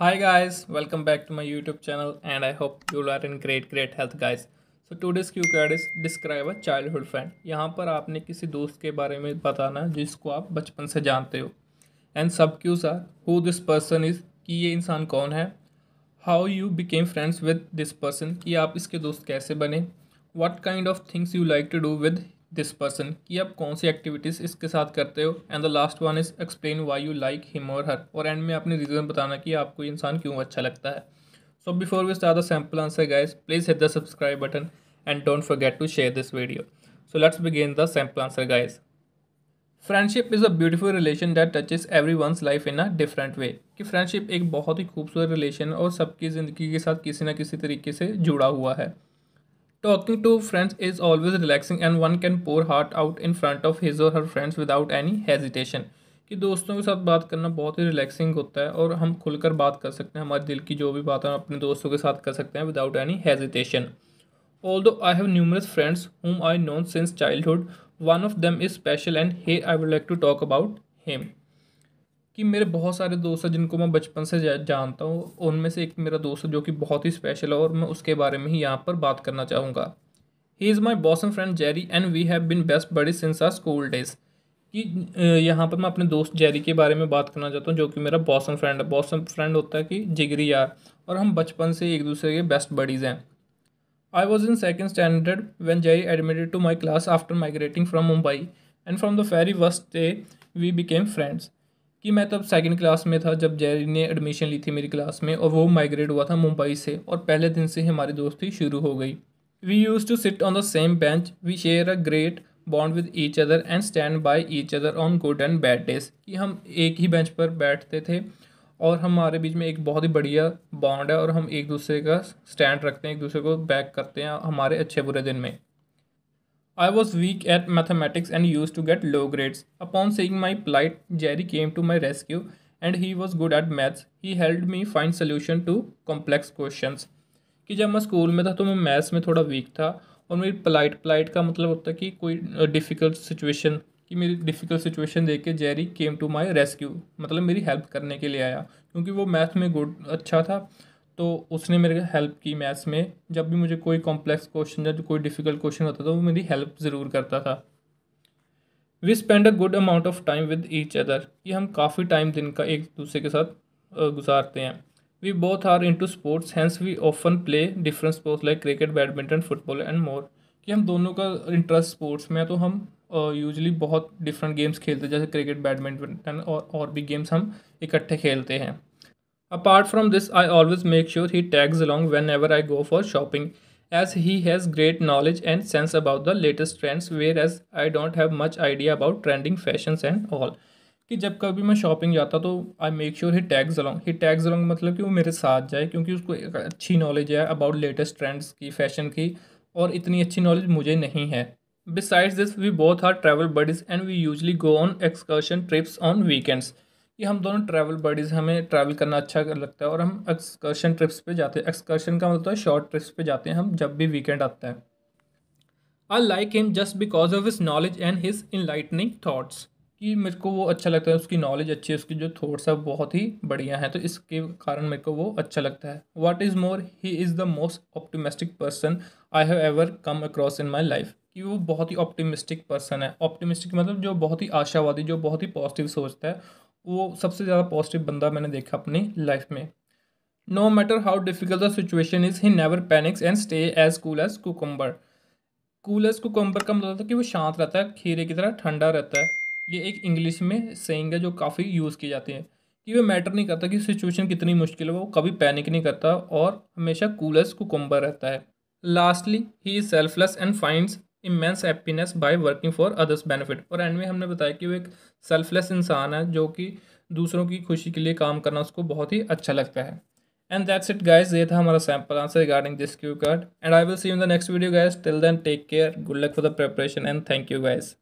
hi guys welcome back to my youtube channel and i hope you are in great great health guys so today's cue card is describe a childhood friend यहाँ पर आपने किसी दोस्त के बारे में बताना जिसको आप बचपन से जानते हो and sub cues are who this person is कि ये इंसान कौन है how you became friends with this person कि आप इसके दोस्त कैसे बने what kind of things you like to do with this person कि आप कौन सी एक्टिविटीज़ इसके साथ करते हो and the last one is explain why you like him और हर और एंड में अपने रीज़न बताना कि आपको इंसान क्यों अच्छा लगता है so before we start the sample answer guys please hit the subscribe button and don't forget to share this video so let's begin the sample answer guys friendship is a beautiful relation that touches every one's life in a different way कि friendship एक बहुत ही खूबसूरत relation और सबकी ज़िंदगी के साथ किसी न किसी तरीके से जुड़ा हुआ है Talking to friends is always relaxing and one can pour heart out in front of his or her friends without any hesitation. कि दोस्तों के साथ बात करना बहुत ही रिलैक्सिंग होता है और हम खुलकर बात कर सकते हैं हमारे दिल की जो भी बात है अपने दोस्तों के साथ कर सकते हैं विदाउट एनी हेजिटेशन ऑल दो I have numerous friends whom I known since childhood one of them is special and he I would like to talk about him कि मेरे बहुत सारे दोस्त हैं जिनको मैं बचपन से जानता हूँ उनमें से एक मेरा दोस्त है जो कि बहुत ही स्पेशल है और मैं उसके बारे में ही यहाँ पर बात करना चाहूँगा he is my boss and friend Jerry and we have been best buddy since our school days कि यहाँ पर मैं अपने दोस्त जेरी के बारे में बात करना चाहता हूँ जो कि मेरा बॉसन फ्रेंड है बॉसन फ्रेंड होता है कि जिगरी यार और हम बचपन से एक दूसरे के बेस्ट बडीज़ हैं I was in second standard when Jerry admitted to my class after migrating from Mumbai and from the very worst day we became friends कि मैं तब सेकंड क्लास में था जब जैरी ने एडमिशन ली थी मेरी क्लास में और वो माइग्रेट हुआ था मुंबई से और पहले दिन से हमारी दोस्ती शुरू हो गई we use to sit on the same bench we share a great bond with each other and stand by each other on good and bad days कि हम एक ही बेंच पर बैठते थे और हमारे बीच में एक बहुत ही बढ़िया बॉन्ड है और हम एक दूसरे का स्टैंड रखते हैं एक दूसरे को बैक करते हैं हमारे अच्छे बुरे दिन में I was weak at mathematics and used to get low grades. Upon seeing my plight, Jerry came to my rescue and he was good at maths. He helped me find solution to complex questions. कि जब मैं school में था तो मैं maths में थोड़ा week था और मेरी प्लाइट प्लाइट का मतलब होता है कि कोई डिफ़िकल्ट सिचुएशन कि मेरी डिफ़िकल्ट सिचुएशन देख के Jerry came to my rescue मतलब मेरी हेल्प करने के लिए आया क्योंकि वो मैथ में गुड अच्छा था तो उसने मेरे हेल्प की मैथ्स में जब भी मुझे कोई कॉम्प्लेक्स क्वेश्चन या कोई डिफ़िकल्ट क्वेश्चन होता था वो मेरी हेल्प ज़रूर करता था we spend a good amount of time with each other कि हम काफ़ी टाइम दिन का एक दूसरे के साथ गुजारते हैं we both are too sports fans we often play different sports like cricket badminton football and more कि हम दोनों का इंटरेस्ट स्पोर्ट्स में है तो हम यूजली बहुत डिफरेंट गेम्स खेलते हैं जैसे क्रिकेट बैडमिंटन और और भी गेम्स हम इकट्ठे खेलते हैं Apart from this, I always make sure he tags along whenever I go for shopping as he has great knowledge and sense about the latest trends whereas I don't have much idea about trending fashions and all. कि जब कभी मैं shopping जाता तो I make sure he tags along he tags along मतलब कि वो मेरे साथ जाए क्योंकि उसको एक अच्छी नॉलेज है अबाउट लेटेस्ट ट्रेंड्स की फैशन की और इतनी अच्छी नॉलेज मुझे नहीं है besides this we both are travel buddies and we usually go on excursion trips on weekends कि हम दोनों ट्रैवल बर्डीज़ हमें ट्रैवल करना अच्छा लगता है और हम एक्सकर्शन ट्रिप्स पे जाते हैं एक्सकर्शन का मतलब है शॉर्ट ट्रिप्स पे जाते हैं हम जब भी वीकेंड आता है I like him just because of his knowledge and his enlightening thoughts कि मेरे को वो अच्छा लगता है उसकी नॉलेज अच्छी है उसकी जो थॉट्स है बहुत ही बढ़िया हैं तो इसके कारण मेरे को वो अच्छा लगता है what is more he is the most optimistic person I have ever come across in my life कि वो बहुत ही ऑप्टिमिस्टिक पर्सन है ऑप्टिमिस्टिक मतलब जो बहुत ही आशावादी जो बहुत ही पॉजिटिव सोचता है वो सबसे ज़्यादा पॉजिटिव बंदा मैंने देखा अपनी लाइफ में no matter how difficult the situation is he never panics and stay as cool as cucumber cool as cucumber का मतलब होता है कि वो शांत रहता है खीरे की तरह ठंडा रहता है ये एक इंग्लिश में सेंग है जो काफ़ी यूज़ की जाती है कि वह मैटर नहीं करता कि सिचुएशन कितनी मुश्किल है वो कभी पैनिक नहीं करता और हमेशा एज कुकम्बर रहता है lastly he is selfless and finds immense happiness by working for others benefit और एंड में हमने बताया कि वो एक सेल्फलेस इंसान है जो कि दूसरों की खुशी के लिए काम करना उसको बहुत ही अच्छा लगता है एंड दैट्स इट गाइज ये था हमारा sample answer regarding this cue card and I will see in the next video guys till then take care good luck for the preparation and thank you guys